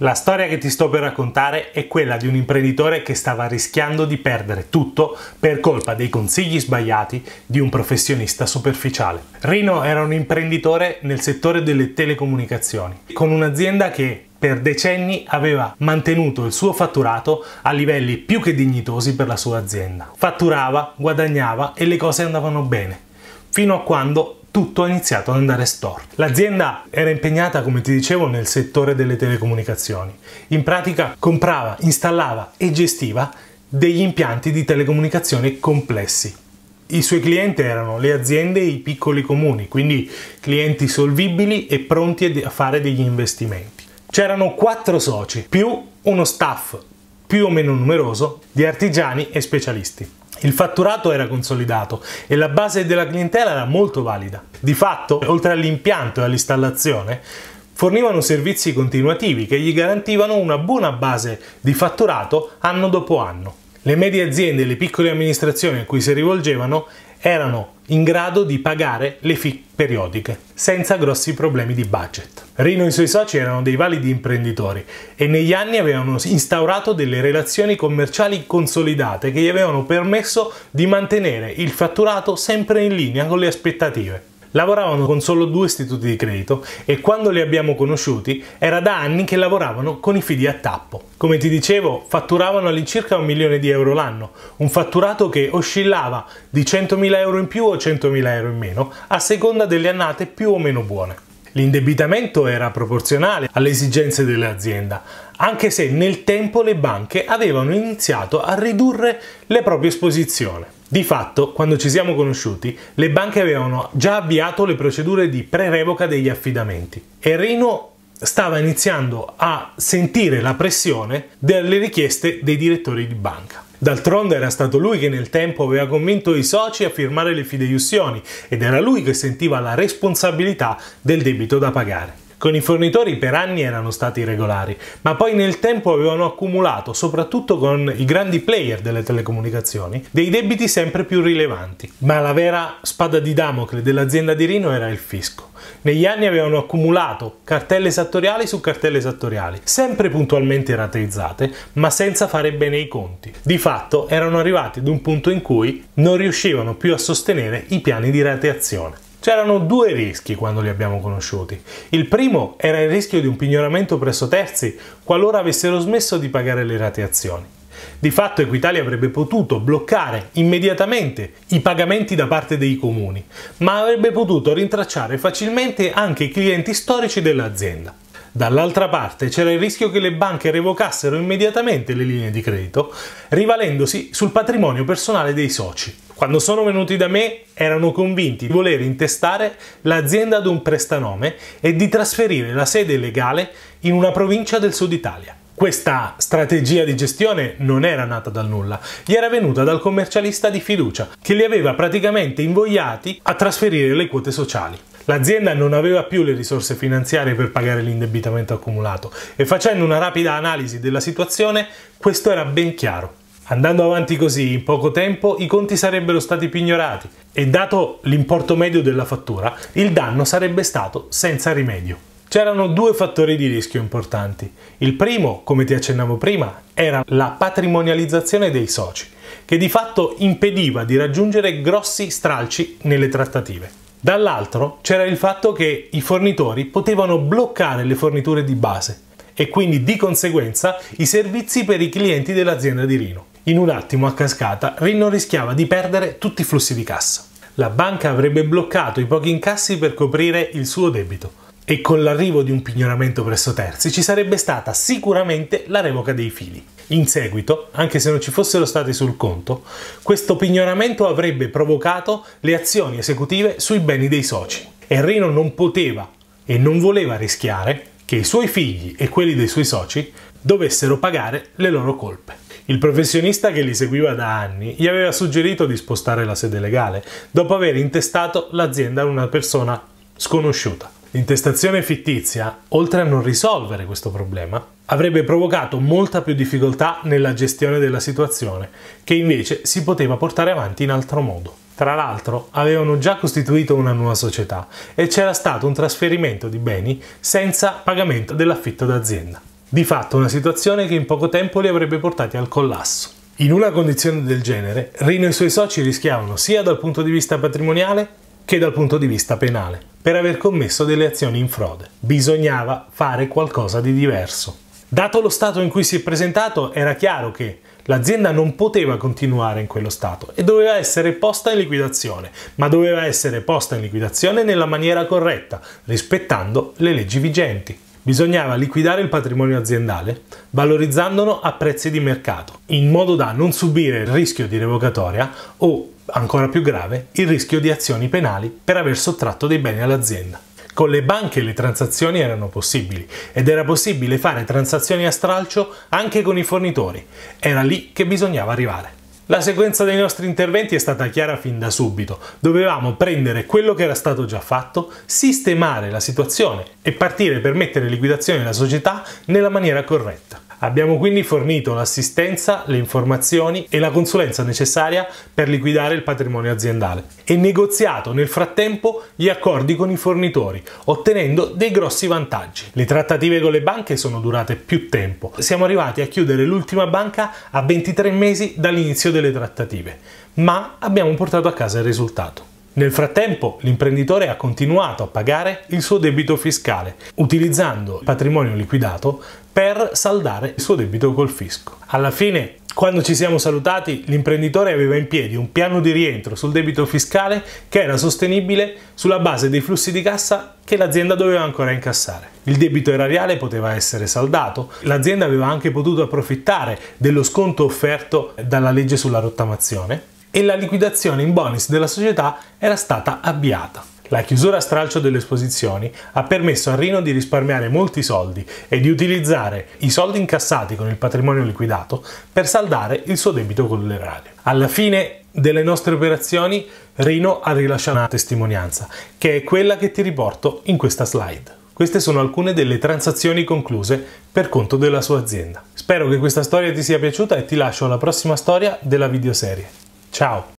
La storia che ti sto per raccontare è quella di un imprenditore che stava rischiando di perdere tutto per colpa dei consigli sbagliati di un professionista superficiale. Rino era un imprenditore nel settore delle telecomunicazioni, con un'azienda che per decenni aveva mantenuto il suo fatturato a livelli più che dignitosi per la sua azienda. Fatturava, guadagnava e le cose andavano bene, fino a quando tutto ha iniziato ad andare storto. L'azienda era impegnata, come ti dicevo, nel settore delle telecomunicazioni. In pratica comprava, installava e gestiva degli impianti di telecomunicazione complessi. I suoi clienti erano le aziende e i piccoli comuni, quindi clienti solvibili e pronti a fare degli investimenti. C'erano quattro soci, più uno staff più o meno numeroso di artigiani e specialisti. Il fatturato era consolidato e la base della clientela era molto valida. Di fatto, oltre all'impianto e all'installazione, fornivano servizi continuativi che gli garantivano una buona base di fatturato anno dopo anno. Le medie aziende e le piccole amministrazioni a cui si rivolgevano erano in grado di pagare le fee periodiche, senza grossi problemi di budget. Rino e i suoi soci erano dei validi imprenditori e negli anni avevano instaurato delle relazioni commerciali consolidate che gli avevano permesso di mantenere il fatturato sempre in linea con le aspettative. Lavoravano con solo due istituti di credito e quando li abbiamo conosciuti era da anni che lavoravano con i fidi a tappo. Come ti dicevo, fatturavano all'incirca un milione di euro l'anno, un fatturato che oscillava di 100.000 euro in più o 100.000 euro in meno a seconda delle annate più o meno buone. L'indebitamento era proporzionale alle esigenze dell'azienda, anche se nel tempo le banche avevano iniziato a ridurre le proprie esposizioni. Di fatto, quando ci siamo conosciuti, le banche avevano già avviato le procedure di pre-revoca degli affidamenti e Rino stava iniziando a sentire la pressione delle richieste dei direttori di banca. D'altronde era stato lui che nel tempo aveva convinto i soci a firmare le fideiussioni ed era lui che sentiva la responsabilità del debito da pagare. Con i fornitori per anni erano stati regolari, ma poi nel tempo avevano accumulato, soprattutto con i grandi player delle telecomunicazioni, dei debiti sempre più rilevanti. Ma la vera spada di Damocle dell'azienda di Rino era il fisco. Negli anni avevano accumulato cartelle esattoriali su cartelle esattoriali, sempre puntualmente rateizzate, ma senza fare bene i conti. Di fatto erano arrivati ad un punto in cui non riuscivano più a sostenere i piani di rateazione. C'erano due rischi quando li abbiamo conosciuti. Il primo era il rischio di un pignoramento presso terzi qualora avessero smesso di pagare le rate azioni. Di fatto Equitalia avrebbe potuto bloccare immediatamente i pagamenti da parte dei comuni, ma avrebbe potuto rintracciare facilmente anche i clienti storici dell'azienda. Dall'altra parte c'era il rischio che le banche revocassero immediatamente le linee di credito, rivalendosi sul patrimonio personale dei soci. Quando sono venuti da me erano convinti di voler intestare l'azienda ad un prestanome e di trasferire la sede legale in una provincia del sud Italia. Questa strategia di gestione non era nata dal nulla, gli era venuta dal commercialista di fiducia che li aveva praticamente invogliati a trasferire le quote sociali. L'azienda non aveva più le risorse finanziarie per pagare l'indebitamento accumulato e facendo una rapida analisi della situazione questo era ben chiaro. Andando avanti così, in poco tempo i conti sarebbero stati pignorati e dato l'importo medio della fattura, il danno sarebbe stato senza rimedio. C'erano due fattori di rischio importanti. Il primo, come ti accennavo prima, era la patrimonializzazione dei soci, che di fatto impediva di raggiungere grossi stralci nelle trattative. Dall'altro c'era il fatto che i fornitori potevano bloccare le forniture di base e quindi di conseguenza i servizi per i clienti dell'azienda di Rino in un attimo a cascata, Rino rischiava di perdere tutti i flussi di cassa. La banca avrebbe bloccato i pochi incassi per coprire il suo debito e con l'arrivo di un pignoramento presso terzi ci sarebbe stata sicuramente la revoca dei fili. In seguito, anche se non ci fossero stati sul conto, questo pignoramento avrebbe provocato le azioni esecutive sui beni dei soci. E Rino non poteva e non voleva rischiare che i suoi figli e quelli dei suoi soci dovessero pagare le loro colpe. Il professionista che li seguiva da anni gli aveva suggerito di spostare la sede legale, dopo aver intestato l'azienda a una persona sconosciuta. L'intestazione fittizia, oltre a non risolvere questo problema, avrebbe provocato molta più difficoltà nella gestione della situazione, che invece si poteva portare avanti in altro modo. Tra l'altro avevano già costituito una nuova società e c'era stato un trasferimento di beni senza pagamento dell'affitto d'azienda. Di fatto una situazione che in poco tempo li avrebbe portati al collasso. In una condizione del genere, Rino e i suoi soci rischiavano sia dal punto di vista patrimoniale che dal punto di vista penale, per aver commesso delle azioni in frode. Bisognava fare qualcosa di diverso. Dato lo stato in cui si è presentato, era chiaro che l'azienda non poteva continuare in quello stato e doveva essere posta in liquidazione, ma doveva essere posta in liquidazione nella maniera corretta, rispettando le leggi vigenti. Bisognava liquidare il patrimonio aziendale valorizzandolo a prezzi di mercato, in modo da non subire il rischio di revocatoria o, ancora più grave, il rischio di azioni penali per aver sottratto dei beni all'azienda. Con le banche le transazioni erano possibili ed era possibile fare transazioni a stralcio anche con i fornitori. Era lì che bisognava arrivare. La sequenza dei nostri interventi è stata chiara fin da subito. Dovevamo prendere quello che era stato già fatto, sistemare la situazione e partire per mettere in liquidazione la società nella maniera corretta. Abbiamo quindi fornito l'assistenza, le informazioni e la consulenza necessaria per liquidare il patrimonio aziendale e negoziato nel frattempo gli accordi con i fornitori, ottenendo dei grossi vantaggi. Le trattative con le banche sono durate più tempo. Siamo arrivati a chiudere l'ultima banca a 23 mesi dall'inizio delle trattative, ma abbiamo portato a casa il risultato. Nel frattempo l'imprenditore ha continuato a pagare il suo debito fiscale, utilizzando il patrimonio liquidato per saldare il suo debito col fisco. Alla fine, quando ci siamo salutati, l'imprenditore aveva in piedi un piano di rientro sul debito fiscale che era sostenibile sulla base dei flussi di cassa che l'azienda doveva ancora incassare. Il debito erariale poteva essere saldato, l'azienda aveva anche potuto approfittare dello sconto offerto dalla legge sulla rottamazione e la liquidazione in bonus della società era stata avviata. La chiusura a stralcio delle esposizioni ha permesso a Rino di risparmiare molti soldi e di utilizzare i soldi incassati con il patrimonio liquidato per saldare il suo debito collerale. Alla fine delle nostre operazioni Rino ha rilasciato una testimonianza, che è quella che ti riporto in questa slide. Queste sono alcune delle transazioni concluse per conto della sua azienda. Spero che questa storia ti sia piaciuta e ti lascio alla prossima storia della videoserie. Ciao!